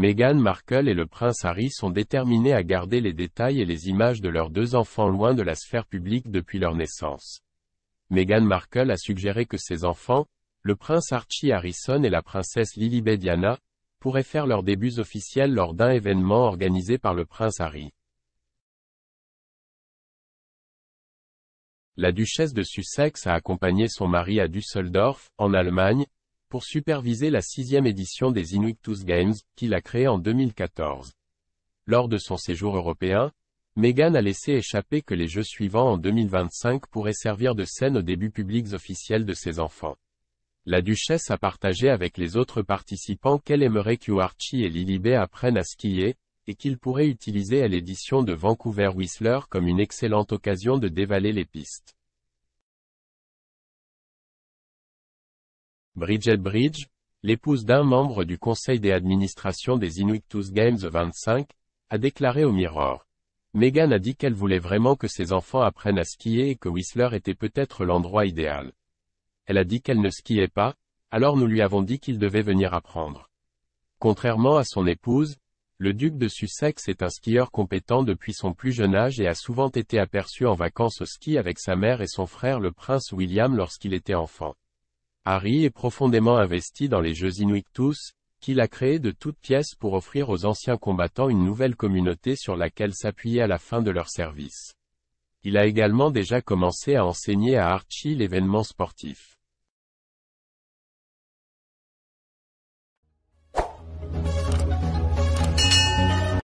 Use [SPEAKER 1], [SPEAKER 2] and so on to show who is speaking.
[SPEAKER 1] Meghan Markle et le prince Harry sont déterminés à garder les détails et les images de leurs deux enfants loin de la sphère publique depuis leur naissance. Meghan Markle a suggéré que ses enfants, le prince Archie Harrison et la princesse Lilibet Diana, pourraient faire leurs débuts officiels lors d'un événement organisé par le prince Harry. La duchesse de Sussex a accompagné son mari à Düsseldorf, en Allemagne, pour superviser la sixième édition des Inuitus Games, qu'il a créée en 2014. Lors de son séjour européen, Megan a laissé échapper que les jeux suivants en 2025 pourraient servir de scène aux débuts publics officiels de ses enfants. La duchesse a partagé avec les autres participants qu'elle aimerait que Archie et Lilibet apprennent à skier, et qu'ils pourraient utiliser à l'édition de Vancouver Whistler comme une excellente occasion de dévaler les pistes. Bridget Bridge, l'épouse d'un membre du conseil des administrations des Inuitus Games 25, a déclaré au Mirror. Megan a dit qu'elle voulait vraiment que ses enfants apprennent à skier et que Whistler était peut-être l'endroit idéal. Elle a dit qu'elle ne skiait pas, alors nous lui avons dit qu'il devait venir apprendre. Contrairement à son épouse, le duc de Sussex est un skieur compétent depuis son plus jeune âge et a souvent été aperçu en vacances au ski avec sa mère et son frère le prince William lorsqu'il était enfant. Harry est profondément investi dans les Jeux Inuictus, qu'il a créé de toutes pièces pour offrir aux anciens combattants une nouvelle communauté sur laquelle s'appuyer à la fin de leur service. Il a également déjà commencé à enseigner à Archie l'événement sportif.